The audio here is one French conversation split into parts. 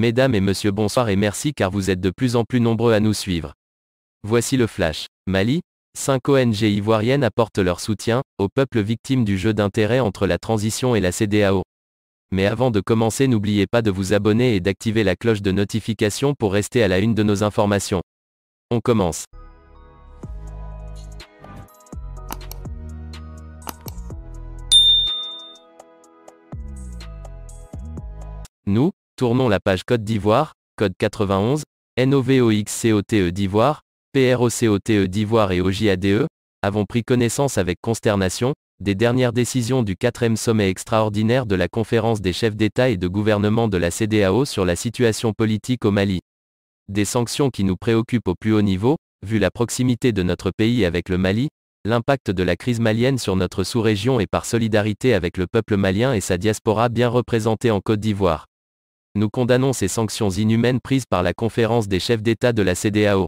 Mesdames et messieurs, bonsoir et merci car vous êtes de plus en plus nombreux à nous suivre. Voici le flash. Mali, 5 ONG ivoiriennes apportent leur soutien au peuple victime du jeu d'intérêt entre la transition et la CDAO. Mais avant de commencer, n'oubliez pas de vous abonner et d'activer la cloche de notification pour rester à la une de nos informations. On commence. Nous, Tournons la page Côte d'Ivoire, code 91, NOVOXCOTE d'Ivoire, PROCOTE d'Ivoire et OJADE, avons pris connaissance avec consternation des dernières décisions du 4 quatrième sommet extraordinaire de la conférence des chefs d'État et de gouvernement de la CDAO sur la situation politique au Mali. Des sanctions qui nous préoccupent au plus haut niveau, vu la proximité de notre pays avec le Mali, l'impact de la crise malienne sur notre sous-région et par solidarité avec le peuple malien et sa diaspora bien représentée en Côte d'Ivoire nous condamnons ces sanctions inhumaines prises par la conférence des chefs d'État de la CDAO,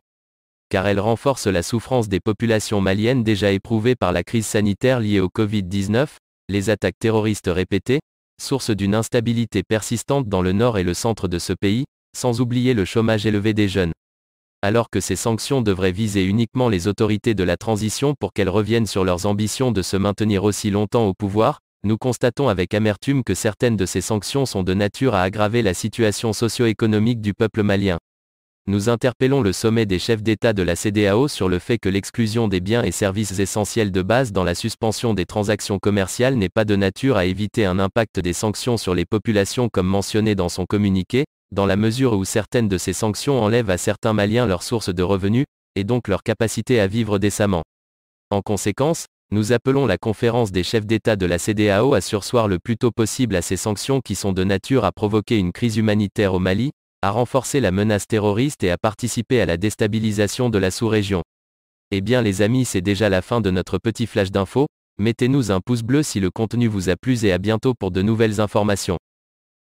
car elles renforcent la souffrance des populations maliennes déjà éprouvées par la crise sanitaire liée au Covid-19, les attaques terroristes répétées, source d'une instabilité persistante dans le nord et le centre de ce pays, sans oublier le chômage élevé des jeunes. Alors que ces sanctions devraient viser uniquement les autorités de la transition pour qu'elles reviennent sur leurs ambitions de se maintenir aussi longtemps au pouvoir, nous constatons avec amertume que certaines de ces sanctions sont de nature à aggraver la situation socio-économique du peuple malien. Nous interpellons le sommet des chefs d'État de la CDAO sur le fait que l'exclusion des biens et services essentiels de base dans la suspension des transactions commerciales n'est pas de nature à éviter un impact des sanctions sur les populations comme mentionné dans son communiqué, dans la mesure où certaines de ces sanctions enlèvent à certains Maliens leurs sources de revenus, et donc leur capacité à vivre décemment. En conséquence, nous appelons la conférence des chefs d'État de la CDAO à sursoir le plus tôt possible à ces sanctions qui sont de nature à provoquer une crise humanitaire au Mali, à renforcer la menace terroriste et à participer à la déstabilisation de la sous-région. Eh bien les amis c'est déjà la fin de notre petit flash d'info, mettez-nous un pouce bleu si le contenu vous a plu et à bientôt pour de nouvelles informations.